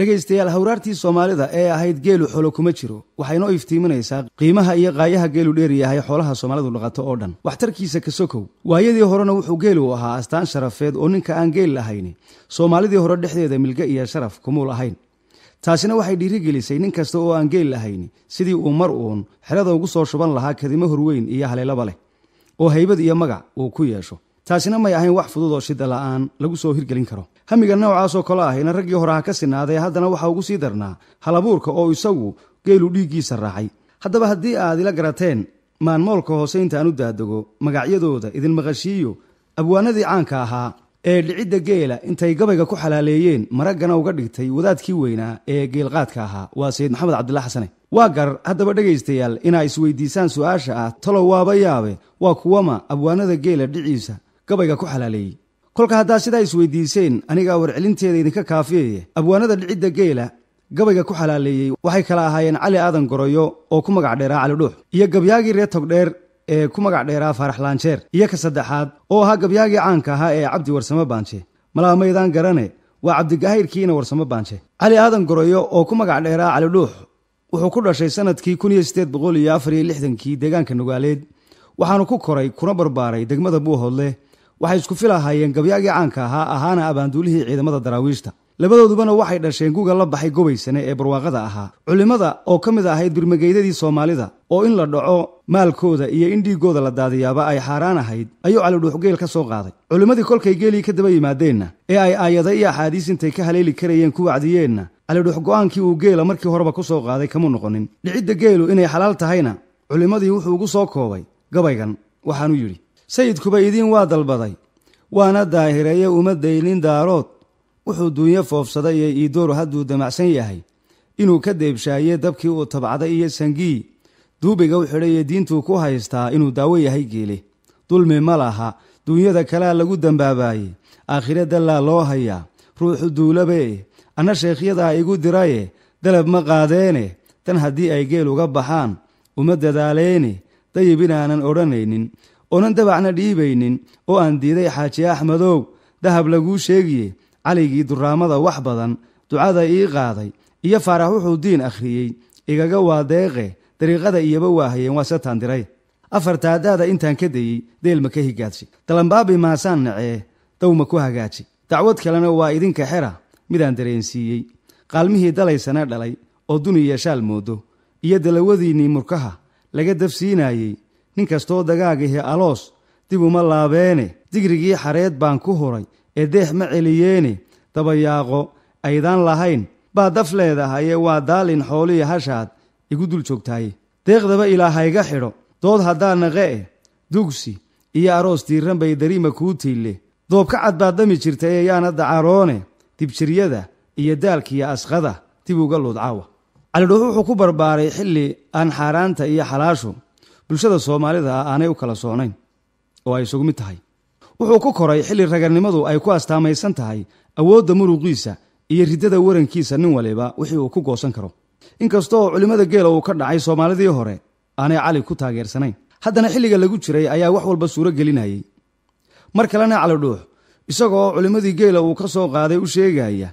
dhegaystayaal hawraartii soomaalida ee ahayd geelu xolo kuma jiro waxaynoo iftiiminaysaa qiimaha iyo qaayaha geelu dheeryahay xoolaha soomaalidu dhaqato oo dhan waxtarkiisa ka sokow waayadii horena wuxuu geelu ahaa astaan sharafeed oo ninka aan geel lahayni soomaalidii hore dhexdeeda milge iyo sharaf kumuul ahayn taasina waxay dhiirigelisay nin kasta oo aan geel lahayni sidii uu mar uun xerada ugu soo shuban lahaa kadimo horweyn iyo haleelaba leh oo haybad iyo magac uu ku yeesho taasina may ahayn wax fudud oo shida la'aan lagu soo hirgelin karo hamiga noocaasoo kale ah ina raggii hore ha ka sinaaday haddana waxa ugu sii darnaa halabuurka oo isagu geelu dhiiggiisa raacay haddaba haddii aad ila garateen maanmoolka hoose inta u daadego magacyadooda idin maqashiiyo abwaanadii caanka ahaa ee dhicidda geela intay gabayga ku xalaaleeyeen maraggana uga dhigtay wadaadkii weynaa ee geelqaadka ahaa waa sayid maxamed cabdilla xasane waa gar haddaba dhegaystayaal inaa isweydiisaan su'aasha ah talow waaba yaabe waa kuwama abwaanada geela dhiciisa gabayga ku xalaaleeyey kolka haddaa sidaa isweydiiseen anigaa warcelinteeda idinka kaafiyaya abwaanada dhicidda geela gabayga ku xalaaleeyey waxay kala ahaayeen cali aadan goroyo oo ku magac dheeraa cali iyo gabyaagii reer dheer ee ku magac dheeraa faarax laanjeer iyo ka saddexaad oo ahaa gabyaagii caanka ahaa ee cabdi warsamo baanje malaamaydaan garane waa cabdigahayrkiina warsamo baanje cali aadan goroyo oo ku magac dheeraa calidhuux wuxuu ku dhashay sannadkii lixdankii deegaanka nugaaleed waxaanu ku koray kuna barbaaray degmada buuhoodle waxay isku filahaayeen gabyaagii caanka ahaa ahaana abaanduulihii ciidamada daraawiishta labadoodubana waxay dhasheen guga la baxay gobaysane ee barwaaqada ahaa culimmada oo ka mid ahayd birmageydadii soomaalida oo in la dhaco maalkooda iyo in dhiiggooda la daadiyaaba ay xaaraan ahayd ayuu calidhuuxgeel ka soo qaaday culimmadii kolkay geelii ka daba yimaadeenna ee ay aayada iyo axaadiis intay ka haleeli karayeen ku wacdiyeenna calidhuux go'aankii uu geela markii horeba ku soo qaaday kamuu noqonin dhicidda geelu inay xalaal tahayna culimmadii wuxuu ugu soo koobay gabaygan waxaanu yidhi sayidkuba idiin waa dalbaday waana daahireeye uma daynin daarood wuxuu duunyo foofsaday ee iidooru hadduu damacsan yahay inuu ka deebshaaye dabkii uu tabcaday iyo sangii duubiga u xidhay ee diintuu ku haystaa inuu daawo yahay geeli dulmi ma laha duunyada kalaa lagu dambaabaayey aakhire dallaa loo hayaa ruuxu duulabe anna sheekhyadaa igu diraye dalab ma qaadeene tan haddii ay geel uga baxaan uma dadaaleene dayib inaanan odhanaynin oonan dabacna dhiibaynin oo aan diiday xaaji axmedow dahab laguu sheegiye caligii duraamada wax badan ducada ii qaaday iyo faarax wuxuu diin akhriyey igaga waadeeqe dariiqada iyoba waahayeen waa sataan diray afartaadaada intaan ka dayey deelma ka higaadsi dalambaabi maasaan nacee dawma ku hagaaji dacwad kalena waa idinka xera midaan dareensiiyey qaalmihii dalaysana dhalay oo duniya shaal moodo iyo dalawadiinnii murkaha laga dafsiinaayey nin kastoo dagaagihii aloos dib uma laabeene digrigii xareed baan ku huray ee deex ma celiyeene dabayaaqo aydaan lahayn baa daf leedahayee waa daalin xoolihii hashaad igu dul joogtaaye deeqdaba ilaahayga xidho dood haddaa naqe eh dugsi iyo aroos tiiran bay dariima kuu tiille doob ka cad baad dhami jirta ee yaana dacaroone dibjiryada iyo daalkiiyo asqada dib uga luudcawa caawa wuxuu ku barbaaray xilli aan xaaraanta iyo xalaashu bulshada soomaalida ah aanay u kala soonayn oo ay isugu mid tahay wuxuu ku koray xilli ragarnimadu ay ku astaamaysan tahay awoodda muruqiisa iyo riddada warankiisa nin waliba wixii uu ku goosan karo inkastooo culimmada geela uu ka dhacay soomaalidii hore aanay cali ku taageersanayn haddana xilliga lagu jiray ayaa wax walba suuro gelinayay mar kalena calidhuux dhuux isagoo culimmadii geela uu ka soo qaaday u sheegaya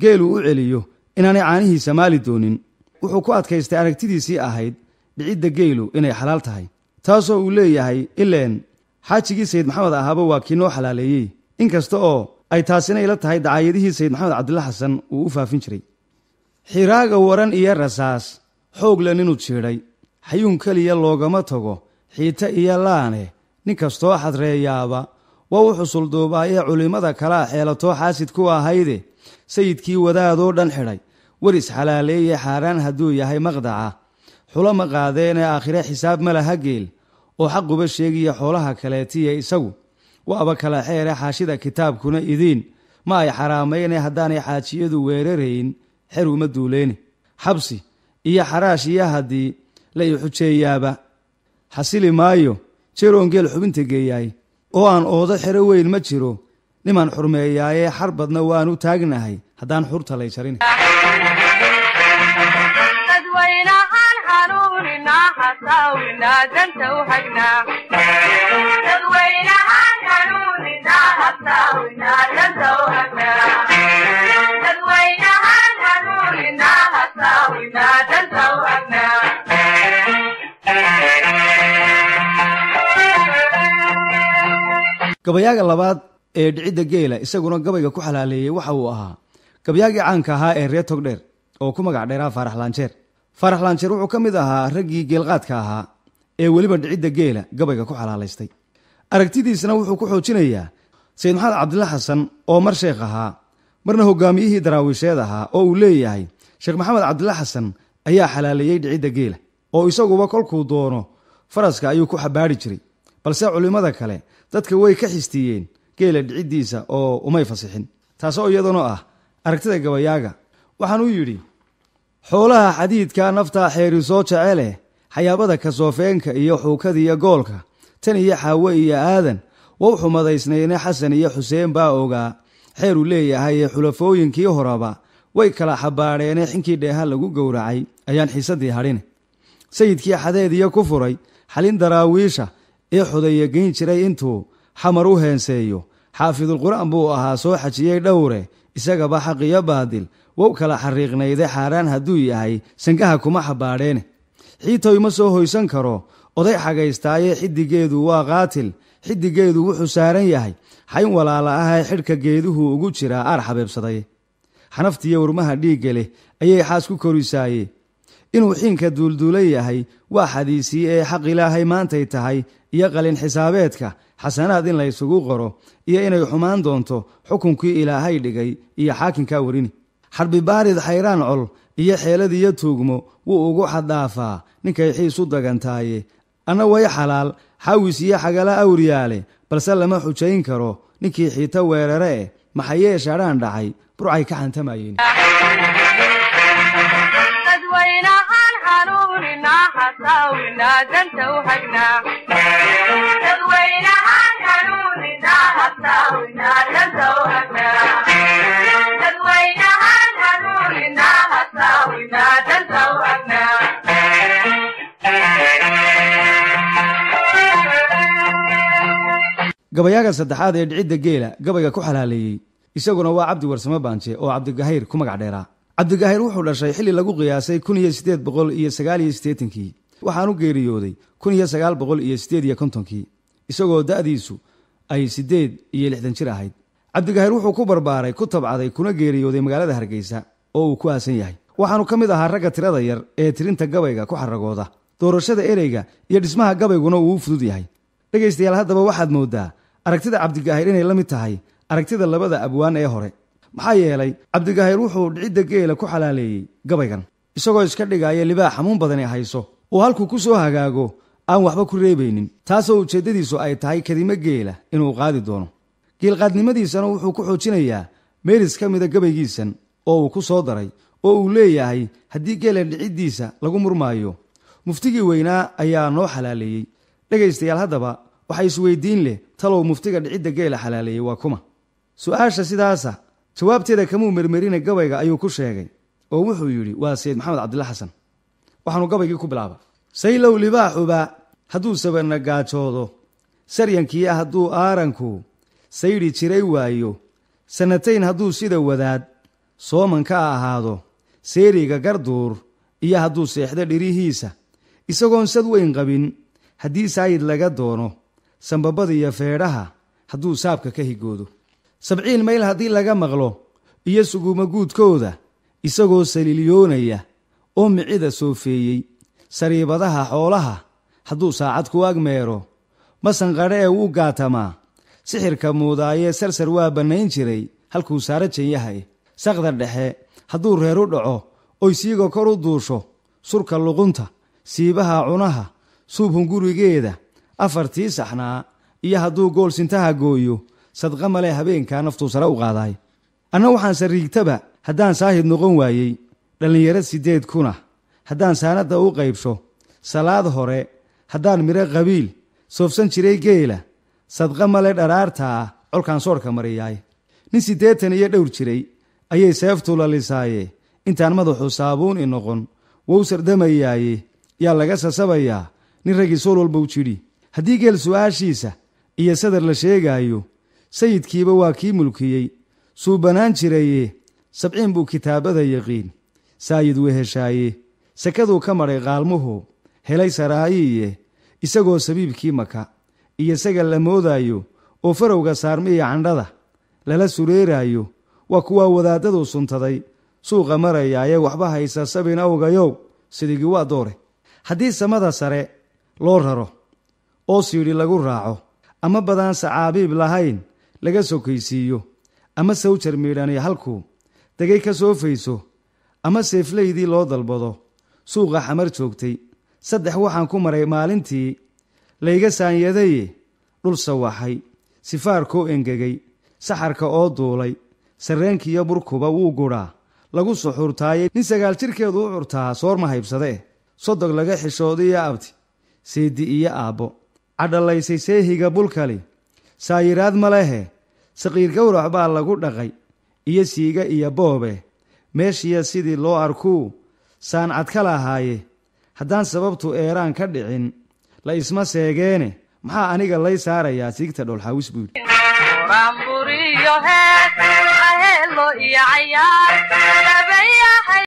geeluu u celiyo inaanay caanihiisa maali doonin wuxuu ku adkaystay aragtidiisii ahayd bicidda geylu inay xalaal tahay taasoo uu leeyahay ileen xaajigii sayid maxamed ahaaba waa kii noo xalaaleeyey inkasta oo ay taasina ila tahay dacaayadihii sayid maxamed cabdilla xasan uu u faafin jiray xiraaga waran iyo rasaas xoogla ninu jiidhay xayuun keliya loogama tago xiite iyo laane nin kastoo xadreeyaaba waa u xusulduubaa ee culimmada kalea xeelatoo xaasid ku ahayde sayidkii wadaadoo dhan xidhay war is isxalaaleeye xaaraan hadduu yahay maqdaca xulo ma qaadeenee aakhire xisaab ma laha geel oo xaquba sheegiya xoolaha kaleetiya isagu waaba kala xeere xaashida kitaabkuna idiin ma ay xaraamayne haddaanay xaajiyadu weerarayn xeru ma duuleeni xabsi iyo xaraash iyo haddii la i xujeeyaaba xasili maayo jeroon geel xubinta geeyaay oo aan oodo xero weyn ma jiro niman xurmeeyaayee xar badna waanu taagnahay haddaan xurta lay jarin gabayaaga labaad ee dhicidda geela isaguna gabayga ku xalaaleeyey waxa uu ahaa gabayaagii caanka ahaa ee reer togdheer oo ku magac dheeraa faarax laanjeer faarax laanjeer wuxuu ka mid ahaa raggii geelqaadka ahaa ee weliba dhicidda geela gabayga ku xalaalaystay aragtidiisna wuxuu ku xoojinayaa sayid maxamed cabdilla xasan oo mar sheekh ahaa marna hogaamiyihii daraawiisheed ahaa oo uu leeyahay sheekh maxamed cabdilla xasan ayaa xalaaleeyey dhicidda geela oo isaguba kolkuu doono faraska ayuu ku xabaari jiray balse culimmada kale dadka way ka xistiiyeen geela dhiciddiisa oo umay fasixin taasoo iyadoona ah aragtida gabayaaga waxaan u yidhi xoolaha xadiidka naftaa xeerisoo jeceleh xayaabada kasoofeenka iyo xuukadiiyo goolka tan iyo xaawe iyo aadan wou xumadaysnayna xasan iyo xuseen baa ogaa xeeruu leeyahay ee xulafooyinkii horeba way kala xabaadheene xinkii dheeha lagu gowracay ayaan xiisadii hadhin sayidkii xadeed iyo ku furay xalin daraawiisha ee xodeeye geyn jiray intuu xamar u heenseeyo xaafidulqur'aan buu ahaa soo xajiyey dhowre isagaba xaq iyo baadil wow kala xariiqnayde xaaraan hadduu yahay sangaha kuma xabaadheene xiitoy ma soo hoysan karo oday xagaystaaye xiddigeedu waa qaatil xiddigeedu wuxuu saaran yahay xayn walaala ahee xidhka geeduhu ugu jiraa aar xabeebsadaye xanaftiiyo warmaha dhiigga leh ayay xaas ku korisaaye inuu xiinka duulduula yahay waa xadiisii ee xaq ilaahay maantay tahay iyo qalin xisaabeedka xasanaad in laysugu qoro iyo inay xumaan doonto xukunkii ilaahay dhigay iyo xaakinkaa warini xarbibaarid xayraan col iyo xeeladiiyo tuugmo wuu ugu xaddhaafaa ninkay xiisu dagantaaye ana way xalaal xawis iyo xagala awriyaale balse lama xujayn karo ninkii xiita weerare eh maxayee shaadhaan dhacay burcay ka xantamayeen dadweynahaan xanuunina xasaawina danta u hagnaa gabayaaga saddexaad ee dhicidda geela gabayga ku xalaaleeyey isaguna waa cabdi warsame baanje oo cabdigahayr ku magac dheeraa cabdigahayr wuxuu dhashay xilli lagu qiyaasay kun iyo siddeed boqol iyo sagaal iyo siddeetankii waxaanu geeriyooday kun iyo sagaal boqol iyo siddeed iyo kontonkii isagoo da'diisu ay siddeed iyo lixdan jir ahayd cabdigahayr wuxuu ku barbaaray ku tabcaday kuna geeriyooday magaalada hargeysa oo uu ku aasan yahay waxaanu ka mid ahaa ragga tirada yar ee tirinta gabayga ku xaragooda doorashada ereyga iyo dhismaha gabayguna uuu fudud yahay dhegaystayaal haddaba waxaad mooddaa aragtida cabdigaahir inay la mid tahay aragtida labada abwaan ee hore maxaa yeelay cabdigaahir wuxuu dhicidda geela ku xalaaleeyey gabaygan isagoo iska dhigaaya libaax xamuun badani hayso uu halkuu ku soo hagaago aan waxba ku reebaynin taasoo ujeeddadiisu ay tahay kadimo geela inuu qaadi doono geelqaadnimadiisana wuxuu ku xoojinayaa meeris ka mida gabaygiisan oo uu ku soo daray oo uu leeyahay haddii geela dhiciddiisa lagu murmaayo muftigii weynaa ayaa noo xalaaleeyey dhegaystayaal haddaba waxaa isweydiin leh talow muftiga dhicidda geela xalaaleeyey waa kuma su-aasha sidaasa jawaabteeda kamuu mermerina gabayga ayuu ku sheegay oo wuxuu yidhi waa sayid maxamed cabdilla xasan waxaanu gabaygii ku bilaabay saylow libaaxuba hadduu sabarna gaajoodo saryankii ah hadduu aaranku saydi jiray waayo sannatayn hadduu sida wadaad sooman ka ahaado seeriga garduur iyo hadduu seexdo dhirihiisa isagoon sad weyn qabin haddii saayid laga doono sambabada iyo feedhaha hadduu saabka ka higoodo sabciin mayl haddii laga maqlo iyo suguma guudkooda isagoo saliilyoonaya oo micida soofeeyey sariibadaha xoolaha hadduu saacad ku agmeero masanqadho ee wuu gaatamaa sixirka muudaayee sarsar waa bannayn jiray halkuu saaro janyahay saqda dhexe hadduu reer u dhaco oy siiga kor u duusho surka luqunta siibaha cunaha suubhun gurigeeda afartii saxnaa iyo hadduu goolsintaha gooyo sadqa male habeenkaa naftuu sare u qaadaay anna waxaanse riigtaba haddaan saahid noqon waayey dhallinyaro siddeed kuna haddaan saanadda u qaybsho salaad hore haddaan midho qabiil soofsan jiray geela sadqa male dharaartaa colkaan soorhka mariyaay nin siddeetan iyo dhowr jiray ayay seeftuu lalisaaye intaan madaxu saabuun i noqon wou sardamayaaye yaa laga sasabayaa nin raggii sool walbau jidhi haddii geel su'aashiisa iyo sadar la sheegaayo sayidkiiba waa kii mulkiyey suu bannaan jiraye sabciin buu kitaabada yaqiin saayid heshaaye sakaduu ka madhay qaalmuhu helay saraayiiye isagoo sabiibkii maka iyo isaga la moodaayo oo farowga saarmi candhada lala sureeraayo waa kuwaa wadaadaduu suntaday suuqa marayaaye waxba haysa sabin awgayow sidigii waa doore haddii samada sare loo raro oo yidhi lagu raaco ama badaan sacaabiib lahayn laga sokaysiiyo ama sawjar miidhani halkuu degay ka soo fayso ama seeflaydii loo dalbado suuqa xamar joogtay saddex waxaan ku maray maalintii layga saanyadaye dhul sawaxay sifaarkoo engegay saxarka oo duulay sarreenkiiyo burkuba wuu gudhaa lagu suxurtaayay nin sagaal jirkeedu u curtaa soor ma haybsadee soddog laga xishoodiyo iyo abti seedi iyo aabbo cadhalaysay seehiga bulkali saayiraad malehe saqiir gowrac baa lagu dhaqay iyo siiga iyo boobe meeshiya sidii loo arkuu saancad ka lahaaye haddaan sababtu eeraan ka dhicin la isma seegeene maxaa aniga lay saarayaa siigta dholxawis buud